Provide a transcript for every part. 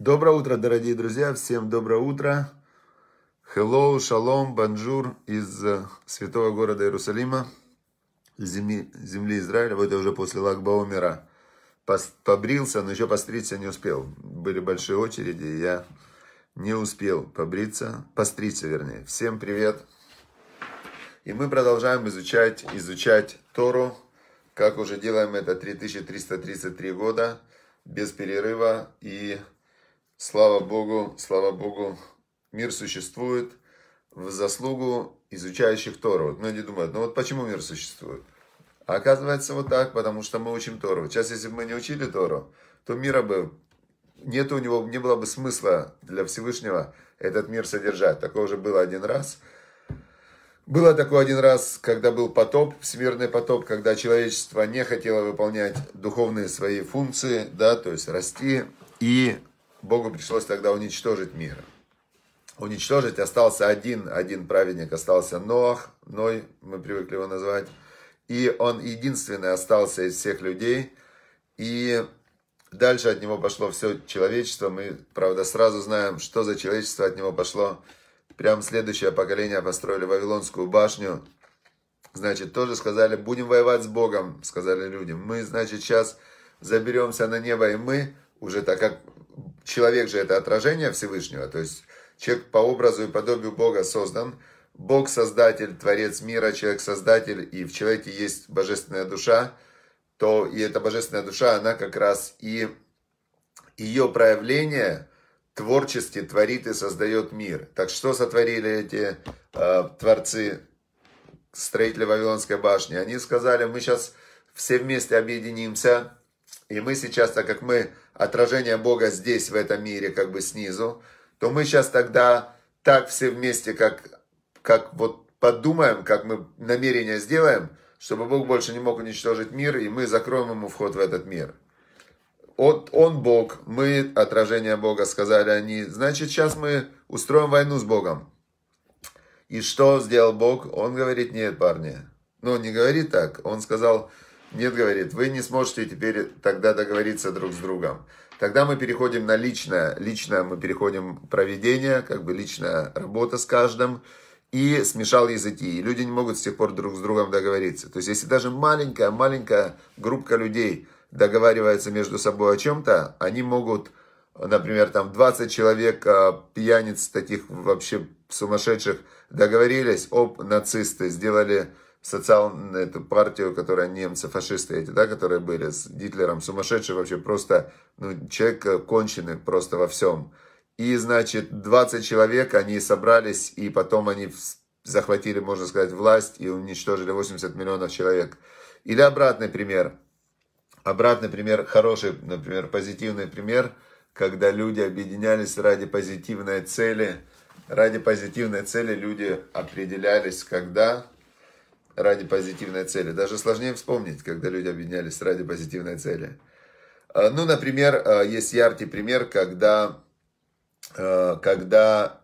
Доброе утро, дорогие друзья, всем доброе утро. Hello, шалом, банжур из э, святого города Иерусалима, земли, земли Израиля. Вот это уже после Лагбаумера. Побрился, но еще постричься не успел. Были большие очереди, и я не успел побриться, постричься вернее. Всем привет. И мы продолжаем изучать, изучать Тору, как уже делаем это 3333 года, без перерыва и Слава Богу, слава Богу, мир существует в заслугу изучающих Тору. Вот многие ну, думают, ну вот почему мир существует? А оказывается вот так, потому что мы учим Тору. Сейчас, если бы мы не учили Тору, то мира бы нет у него, не было бы смысла для Всевышнего этот мир содержать. Такое уже было один раз. Было такое один раз, когда был потоп, всемирный потоп, когда человечество не хотело выполнять духовные свои функции, да, то есть расти, и Богу пришлось тогда уничтожить мир. Уничтожить остался один, один праведник остался Ноах, Ной, мы привыкли его называть. И он единственный остался из всех людей. И дальше от него пошло все человечество. Мы, правда, сразу знаем, что за человечество от него пошло. Прям следующее поколение построили Вавилонскую башню. Значит, тоже сказали, будем воевать с Богом, сказали люди. Мы, значит, сейчас заберемся на небо, и мы уже так как Человек же это отражение Всевышнего, то есть человек по образу и подобию Бога создан. Бог создатель, творец мира, человек создатель, и в человеке есть божественная душа, то и эта божественная душа, она как раз и ее проявление творчески творит и создает мир. Так что сотворили эти э, творцы, строители Вавилонской башни? Они сказали, мы сейчас все вместе объединимся, и мы сейчас, так как мы отражение Бога здесь, в этом мире, как бы снизу, то мы сейчас тогда так все вместе, как, как вот подумаем, как мы намерение сделаем, чтобы Бог больше не мог уничтожить мир, и мы закроем ему вход в этот мир. Вот он Бог, мы отражение Бога, сказали они. Значит, сейчас мы устроим войну с Богом. И что сделал Бог? Он говорит, нет, парни. Ну, не говорит так. Он сказал, нет, говорит, вы не сможете теперь тогда договориться друг с другом. Тогда мы переходим на личное. Личное мы переходим проведение, как бы личная работа с каждым. И смешал языки. И люди не могут с тех пор друг с другом договориться. То есть, если даже маленькая-маленькая группка людей договаривается между собой о чем-то, они могут, например, там 20 человек, а, пьяниц таких вообще сумасшедших, договорились, об нацисты, сделали социал, эту партию, которая немцы, фашисты эти, да, которые были с Гитлером, сумасшедший вообще, просто, ну, человек э, конченый просто во всем. И, значит, 20 человек, они собрались, и потом они захватили, можно сказать, власть и уничтожили 80 миллионов человек. Или обратный пример. Обратный пример, хороший, например, позитивный пример, когда люди объединялись ради позитивной цели. Ради позитивной цели люди определялись, когда ради позитивной цели. Даже сложнее вспомнить, когда люди объединялись ради позитивной цели. А, ну, например, а, есть яркий пример, когда, а, когда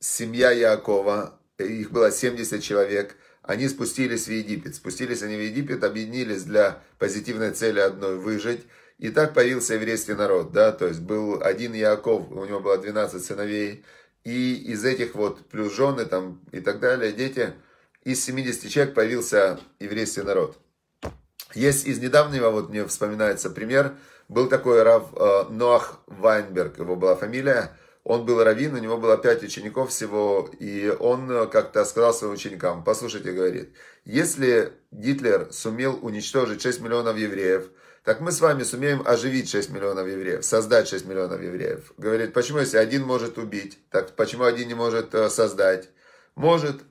семья Якова, их было 70 человек, они спустились в Египет. Спустились они в Египет, объединились для позитивной цели одной выжить. И так появился еврейский народ, да, то есть был один Яков, у него было 12 сыновей, и из этих вот плюс жены там и так далее, дети – из 70 человек появился еврейский народ. Есть из недавнего, вот мне вспоминается пример, был такой Рав э, Ноах Вайнберг, его была фамилия, он был раввин, у него было пять учеников всего, и он как-то сказал своим ученикам, послушайте, говорит, если Гитлер сумел уничтожить 6 миллионов евреев, так мы с вами сумеем оживить 6 миллионов евреев, создать 6 миллионов евреев. Говорит, почему если один может убить, так почему один не может э, создать? Может,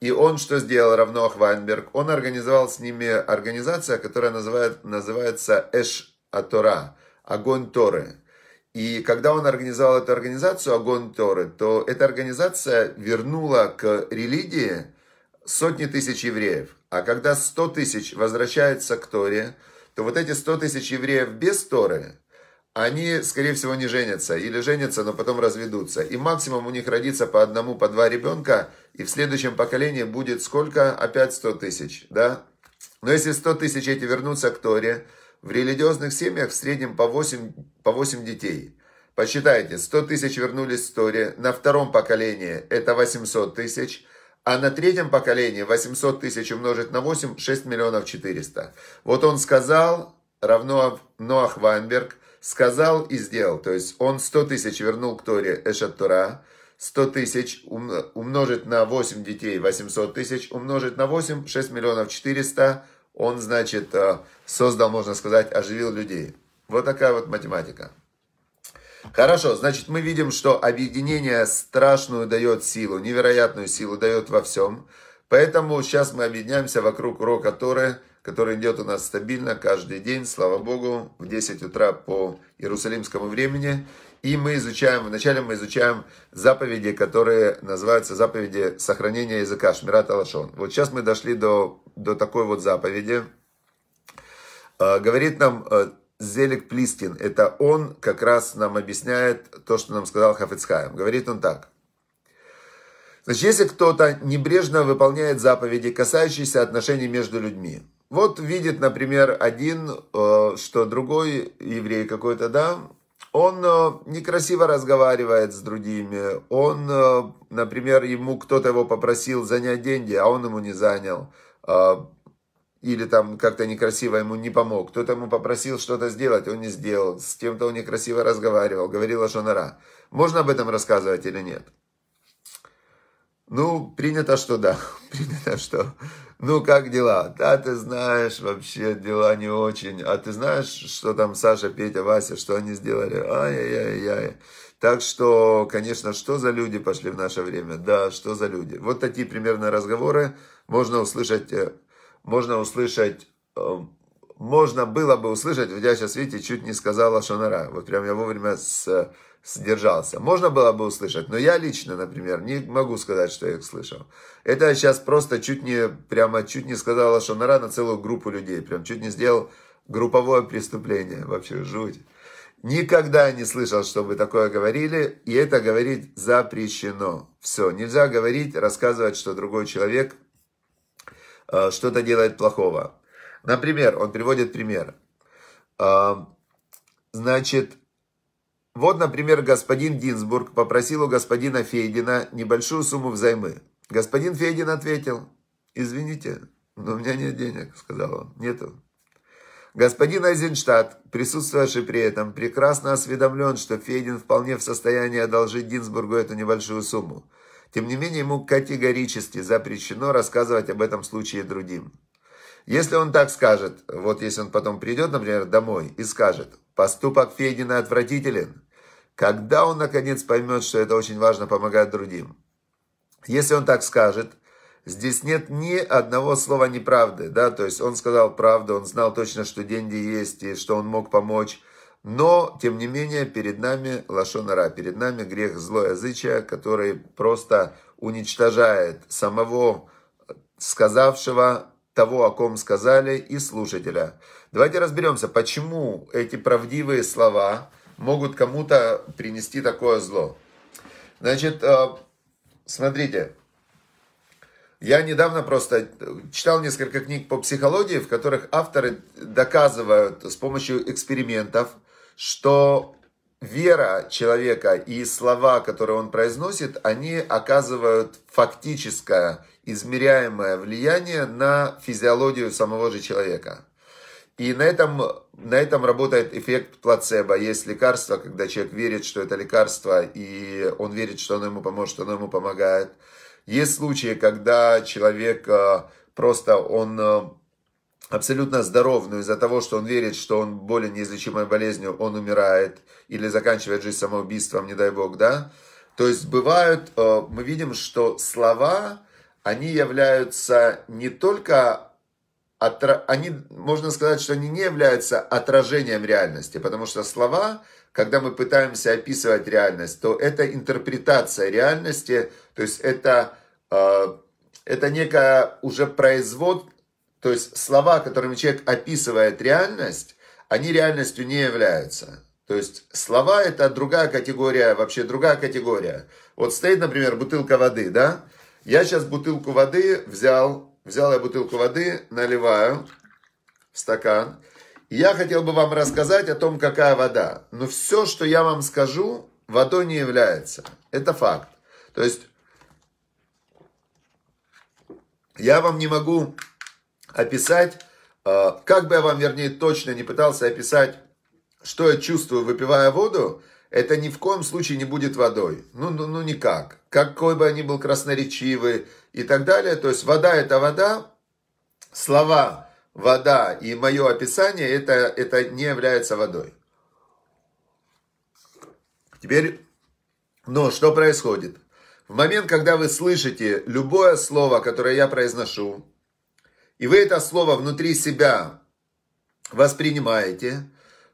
и он что сделал, равно Хвайнберг? Он организовал с ними организация, которая называет, называется Эш Атора, Огонь Торы. И когда он организовал эту организацию Огонь Торы, то эта организация вернула к религии сотни тысяч евреев. А когда 100 тысяч возвращается к Торе, то вот эти 100 тысяч евреев без Торы – они, скорее всего, не женятся. Или женятся, но потом разведутся. И максимум у них родится по одному, по два ребенка. И в следующем поколении будет сколько? Опять 100 тысяч, да? Но если 100 тысяч эти вернутся к Торе, в религиозных семьях в среднем по 8, по 8 детей. Посчитайте, 100 тысяч вернулись в Торе. На втором поколении это 800 тысяч. А на третьем поколении 800 тысяч умножить на 8, 6 миллионов 400. Вот он сказал, равно Ноах Вайнберг, сказал и сделал. То есть он 100 тысяч вернул к Торе Эшат Тора, 100 тысяч умножить на 8 детей 800 тысяч, умножить на 8 6 миллионов 400, он, значит, э, создал, можно сказать, оживил людей. Вот такая вот математика. Хорошо, значит, мы видим, что объединение страшную дает силу, невероятную силу дает во всем – Поэтому сейчас мы объединяемся вокруг урока Торы, который идет у нас стабильно каждый день, слава Богу, в 10 утра по иерусалимскому времени. И мы изучаем, вначале мы изучаем заповеди, которые называются заповеди сохранения языка, Шмират Алашон. Вот сейчас мы дошли до, до такой вот заповеди. А, говорит нам э, Зелик Плискин, это он как раз нам объясняет то, что нам сказал Хафицхайм. Говорит он так – Значит, если кто-то небрежно выполняет заповеди, касающиеся отношений между людьми. Вот видит, например, один, э, что другой еврей какой-то, да, он э, некрасиво разговаривает с другими, он, э, например, ему кто-то его попросил занять деньги, а он ему не занял, или там как-то некрасиво ему не помог, кто-то ему попросил что-то сделать, он не сделал, с кем-то он некрасиво разговаривал, говорил о шонара. Можно об этом рассказывать или нет? Ну, принято, что да. Принято, что... Ну, как дела? Да, ты знаешь, вообще дела не очень. А ты знаешь, что там Саша, Петя, Вася, что они сделали? Ай-яй-яй-яй. Так что, конечно, что за люди пошли в наше время? Да, что за люди? Вот такие примерно разговоры можно услышать, э, можно услышать эм, можно было бы услышать, вот я сейчас, видите, чуть не сказала Шанара, вот прям я вовремя с, сдержался. Можно было бы услышать, но я лично, например, не могу сказать, что я их слышал. Это я сейчас просто чуть не, прямо чуть не сказала Шанара на целую группу людей, прям чуть не сделал групповое преступление, вообще жуть. Никогда не слышал, чтобы такое говорили, и это говорить запрещено. Все, нельзя говорить, рассказывать, что другой человек э, что-то делает плохого. Например, он приводит пример. А, значит, вот, например, господин Гинзбург попросил у господина Фейдина небольшую сумму взаймы. Господин Фейдин ответил, извините, но у меня нет денег, сказал он, нету. Господин Айзенштадт, присутствовавший при этом, прекрасно осведомлен, что Федин вполне в состоянии одолжить Гинзбургу эту небольшую сумму. Тем не менее, ему категорически запрещено рассказывать об этом случае другим. Если он так скажет, вот если он потом придет, например, домой и скажет, поступок Федина отвратителен, когда он наконец поймет, что это очень важно помогать другим? Если он так скажет, здесь нет ни одного слова неправды, да, то есть он сказал правду, он знал точно, что деньги есть и что он мог помочь, но, тем не менее, перед нами лошонара, перед нами грех злоязычия, который просто уничтожает самого сказавшего того, о ком сказали, и слушателя. Давайте разберемся, почему эти правдивые слова могут кому-то принести такое зло. Значит, э, смотрите, я недавно просто читал несколько книг по психологии, в которых авторы доказывают с помощью экспериментов, что вера человека и слова, которые он произносит, они оказывают фактическое, измеряемое влияние на физиологию самого же человека. И на этом, на этом работает эффект плацебо. Есть лекарство, когда человек верит, что это лекарство, и он верит, что оно ему поможет, что оно ему помогает. Есть случаи, когда человек э, просто он э, абсолютно здоров, но из-за того, что он верит, что он болен неизлечимой болезнью, он умирает или заканчивает жизнь самоубийством, не дай бог, да? То есть бывают, э, мы видим, что слова, они являются не только они, можно сказать, что они не являются отражением реальности, потому что слова, когда мы пытаемся описывать реальность, то это интерпретация реальности, то есть это, э, это некое уже производ, то есть слова, которыми человек описывает реальность, они реальностью не являются. То есть слова – это другая категория, вообще другая категория. Вот стоит, например, бутылка воды, да? Я сейчас бутылку воды взял, взял я бутылку воды, наливаю в стакан. я хотел бы вам рассказать о том, какая вода. Но все, что я вам скажу, водой не является. Это факт. То есть я вам не могу описать, э, как бы я вам, вернее, точно не пытался описать, что я чувствую, выпивая воду, это ни в коем случае не будет водой. Ну, ну, ну никак. Какой бы они был красноречивый и так далее. То есть вода – это вода, слова «вода» и мое описание это, – это не является водой. Теперь, ну, что происходит? В момент, когда вы слышите любое слово, которое я произношу, и вы это слово внутри себя воспринимаете,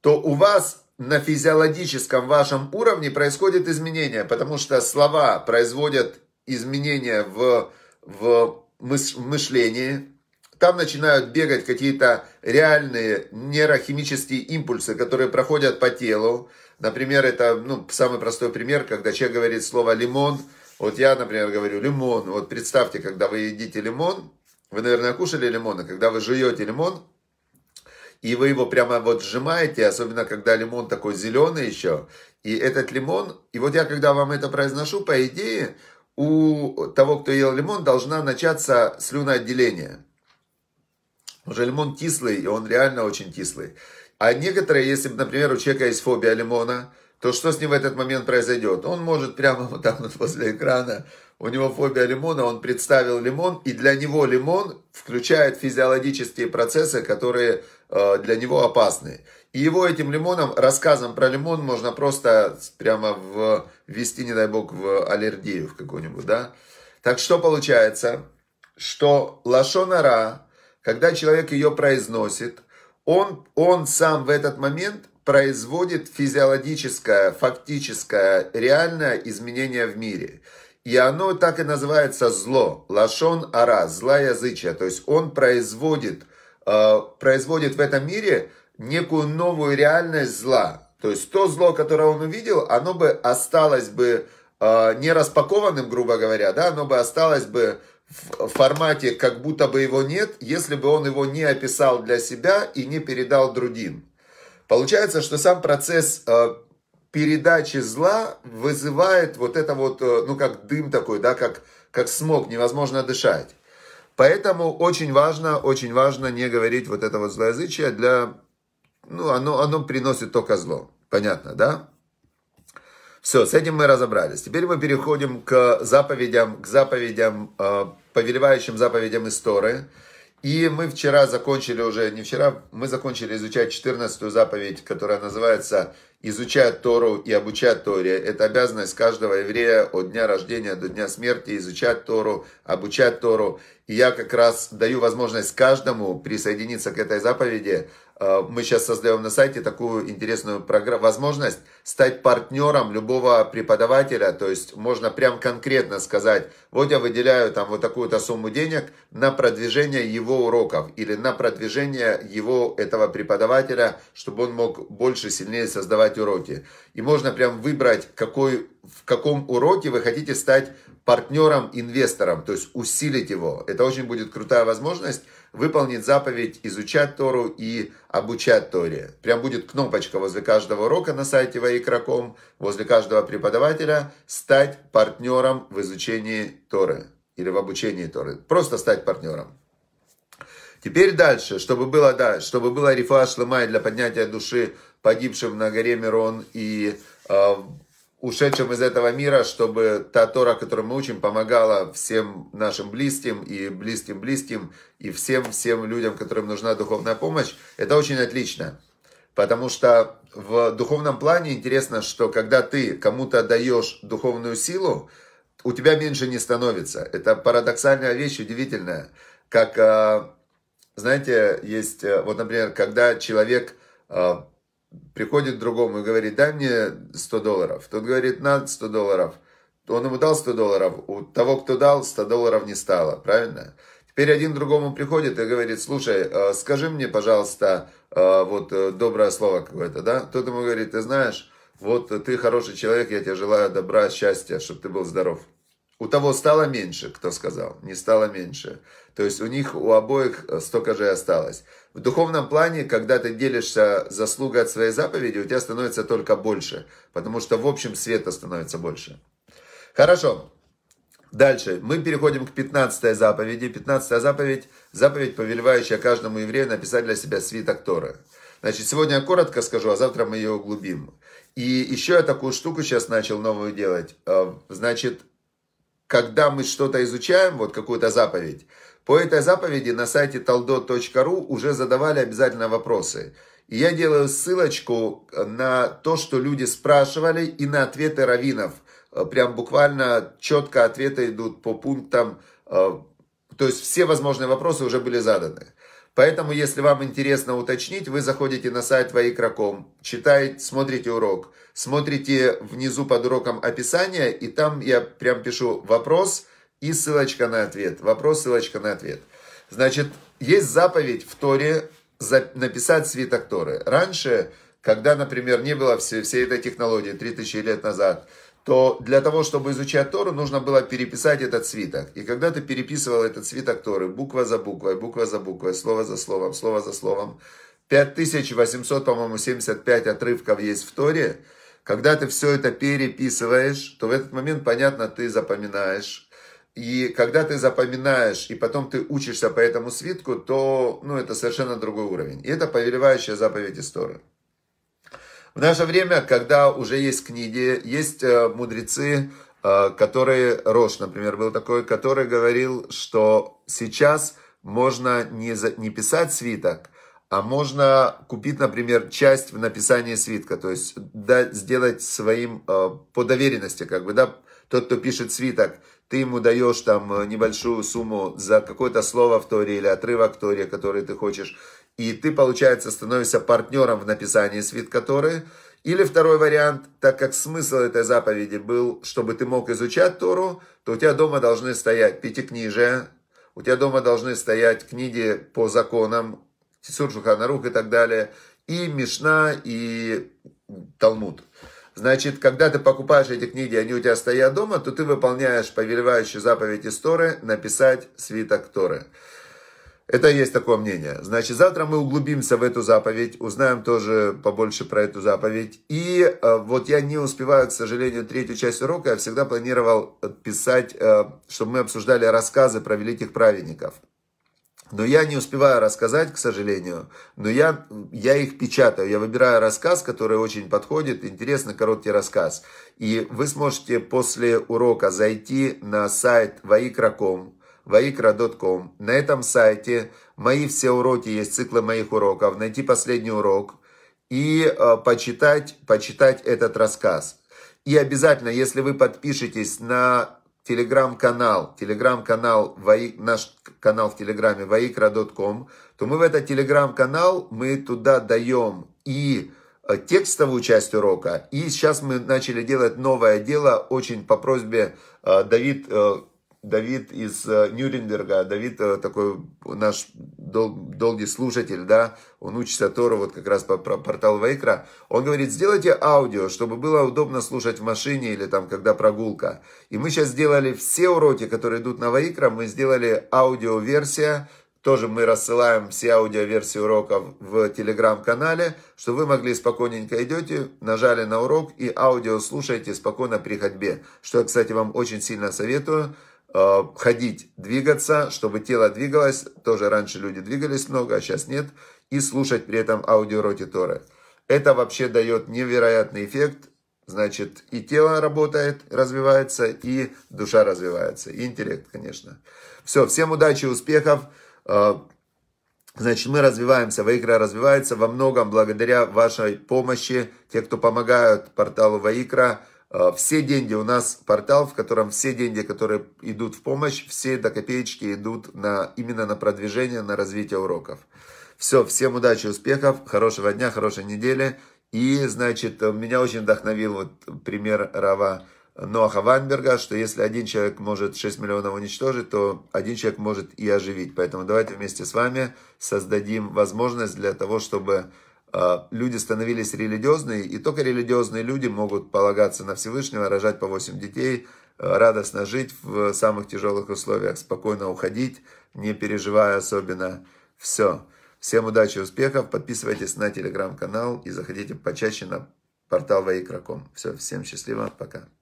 то у вас на физиологическом вашем уровне происходит изменение, потому что слова производят изменения в, в мышлении. Там начинают бегать какие-то реальные нейрохимические импульсы, которые проходят по телу. Например, это ну, самый простой пример, когда человек говорит слово «лимон». Вот я, например, говорю «лимон». Вот представьте, когда вы едите лимон, вы, наверное, кушали лимоны. Когда вы жуете лимон, и вы его прямо вот сжимаете, особенно когда лимон такой зеленый еще, и этот лимон, и вот я когда вам это произношу, по идее, у того, кто ел лимон, должна начаться слюноотделение. Уже лимон кислый, и он реально очень кислый. А некоторые, если, например, у человека есть фобия лимона, то что с ним в этот момент произойдет? Он может прямо вот там вот возле экрана у него фобия лимона, он представил лимон, и для него лимон включает физиологические процессы, которые э, для него опасны. И его этим лимоном, рассказом про лимон можно просто прямо ввести, не дай бог, в аллергию в какую-нибудь, да? Так что получается, что лошонара, когда человек ее произносит, он, он сам в этот момент производит физиологическое, фактическое, реальное изменение в мире. И оно так и называется зло. Лашон ара, злоязычие. То есть он производит, э, производит в этом мире некую новую реальность зла. То есть то зло, которое он увидел, оно бы осталось бы э, не распакованным, грубо говоря, да, оно бы осталось бы в формате, как будто бы его нет, если бы он его не описал для себя и не передал другим. Получается, что сам процесс э, передачи зла вызывает вот это вот, э, ну, как дым такой, да, как, как смог, невозможно дышать. Поэтому очень важно, очень важно не говорить вот это вот злоязычие для... Ну, оно, оно приносит только зло. Понятно, да? Все, с этим мы разобрались. Теперь мы переходим к заповедям, к заповедям, э, повелевающим заповедям истории. И мы вчера закончили уже, не вчера, мы закончили изучать 14 заповедь, которая называется «Изучать Тору и обучать Торе». Это обязанность каждого еврея от дня рождения до дня смерти изучать Тору, обучать Тору. И я как раз даю возможность каждому присоединиться к этой заповеди, Э, мы сейчас создаем на сайте такую интересную программу, возможность стать партнером любого преподавателя, то есть можно прям конкретно сказать, вот я выделяю там вот такую-то сумму денег на продвижение его уроков или на продвижение его, этого преподавателя, чтобы он мог больше, сильнее создавать уроки. И можно прям выбрать, какой, в каком уроке вы хотите стать партнером, инвестором, то есть усилить его. Это очень будет крутая возможность, выполнить заповедь изучать Тору и обучать Торе. Прям будет кнопочка возле каждого урока на сайте Ваикроком, возле каждого преподавателя «Стать партнером в изучении Торы» или в обучении Торы. Просто стать партнером. Теперь дальше, чтобы было, да, чтобы было рифа шлема для поднятия души погибшим на горе Мирон и э, ушедшим из этого мира, чтобы та Тора, которую мы учим, помогала всем нашим близким и близким-близким, и всем-всем людям, которым нужна духовная помощь. Это очень отлично. Потому что в духовном плане интересно, что когда ты кому-то даешь духовную силу, у тебя меньше не становится. Это парадоксальная вещь, удивительная. Как, а, знаете, есть, э, вот, например, когда человек а, приходит к другому и говорит, дай мне 100 долларов. Тот говорит, на 100 долларов. Он ему дал 100 долларов, у того, кто дал, 100 долларов не стало, правильно? Теперь один другому приходит и говорит, слушай, э, скажи мне, пожалуйста, э, вот э, доброе слово какое-то, да? Тот ему говорит, ты знаешь, вот ты хороший человек, я тебе желаю добра, счастья, чтобы ты был здоров. У того стало меньше, кто сказал, не стало меньше. То есть у них, у обоих э, столько же и осталось. В духовном плане, когда ты делишься заслугой от своей заповеди, у тебя становится только больше, потому что в общем света становится больше. Хорошо. Дальше. Мы переходим к 15 заповеди. 15 заповедь, заповедь, повелевающая каждому еврею написать для себя свиток Торы. Значит, сегодня я коротко скажу, а завтра мы ее углубим. И еще я такую штуку сейчас начал новую делать. Э, значит, когда мы что-то изучаем, вот какую-то заповедь, по этой заповеди на сайте taldot.ru уже задавали обязательно вопросы. И я делаю ссылочку э, на то, что люди спрашивали, и на ответы раввинов. Э, прям буквально четко ответы идут по пунктам, э, то есть все возможные вопросы уже были заданы. Поэтому, если вам интересно уточнить, вы заходите на сайт Ваикроком, читаете, смотрите урок, смотрите внизу под уроком описание, и там я прям пишу вопрос и ссылочка на ответ. Вопрос, ссылочка на ответ. Значит, есть заповедь в Торе написать свиток Торы. Раньше, когда, например, не было всей, всей этой технологии 3000 лет назад, то для того, чтобы изучать Тору, нужно было переписать этот свиток. И когда ты переписывал этот свиток Торы буква за буквой, буква за буквой, слово за словом, слово за словом, 5800, по-моему, 75 отрывков есть в Торе, когда ты все это переписываешь, то в этот момент, понятно, ты запоминаешь. И когда ты запоминаешь, и потом ты учишься по этому свитку, то ну, это совершенно другой уровень. И это повелевающая заповедь истории. В наше время, когда уже есть книги, есть э, мудрецы, э, которые, Рош, например, был такой, который говорил, что сейчас можно не, за, не писать свиток, а можно купить, например, часть в написании свитка, то есть да, сделать своим э, по доверенности, как бы, да, тот, кто пишет свиток, ты ему даешь там э, небольшую сумму за какое-то слово в Торе или отрывок в Торе, который ты хочешь, и ты, получается, становишься партнером в написании свит которые. Или второй вариант, так как смысл этой заповеди был, чтобы ты мог изучать Тору, то у тебя дома должны стоять пятикнижия, у тебя дома должны стоять книги по законам, Тисур Шуханарух и так далее, и Мишна, и Талмуд. Значит, когда ты покупаешь эти книги, они у тебя стоят дома, то ты выполняешь повелевающую заповедь Исторы написать свиток Торы. Это есть такое мнение. Значит, завтра мы углубимся в эту заповедь, узнаем тоже побольше про эту заповедь. И э, вот я не успеваю, к сожалению, третью часть урока. Я всегда планировал писать, э, чтобы мы обсуждали рассказы про великих праведников. Но я не успеваю рассказать, к сожалению, но я, я их печатаю. Я выбираю рассказ, который очень подходит, интересный короткий рассказ. И вы сможете после урока зайти на сайт vaikra.com, vaikra.com. На этом сайте мои все уроки, есть циклы моих уроков, найти последний урок и э, почитать, почитать этот рассказ. И обязательно, если вы подпишетесь на телеграм-канал, телеграм-канал, наш канал в телеграме vaikra.com, то мы в этот телеграм-канал, мы туда даем и э, текстовую часть урока, и сейчас мы начали делать новое дело, очень по просьбе э, Давид э, Давид из э, Нюрнберга, Давид э, такой наш дол, долгий слушатель, да, он учится Тору, вот как раз по, про портал Вейкра, он говорит, сделайте аудио, чтобы было удобно слушать в машине или там, когда прогулка. И мы сейчас сделали все уроки, которые идут на Вайкра, мы сделали аудиоверсия, тоже мы рассылаем все аудиоверсии уроков в телеграм-канале, что вы могли спокойненько идете, нажали на урок и аудио слушаете спокойно при ходьбе. Что я, кстати, вам очень сильно советую, Э, ходить, двигаться, чтобы тело двигалось. Тоже раньше люди двигались много, а сейчас нет. И слушать при этом аудиороти Торы. Это вообще дает невероятный эффект. Значит, и тело работает, развивается, и душа развивается. И интеллект, конечно. Все, всем удачи, успехов. Э, значит, мы развиваемся, Ваикра развивается во многом благодаря вашей помощи. Те, кто помогают порталу Ваикра, Э, все деньги, у нас портал, в котором все деньги, которые идут в помощь, все до копеечки идут на, именно на продвижение, на развитие уроков. Все, всем удачи, успехов, хорошего дня, хорошей недели. И, значит, э, меня очень вдохновил вот пример Рава Ноаха Ванберга, что если один человек может 6 миллионов уничтожить, то один человек может и оживить. Поэтому давайте вместе с вами создадим возможность для того, чтобы Э, люди становились религиозные, и только религиозные люди могут полагаться на Всевышнего, рожать по 8 детей, э, радостно жить в самых тяжелых условиях, спокойно уходить, не переживая особенно. Все. Всем удачи и успехов. Подписывайтесь на телеграм-канал и заходите почаще на портал Ваикраком. Все, всем счастливо. Пока.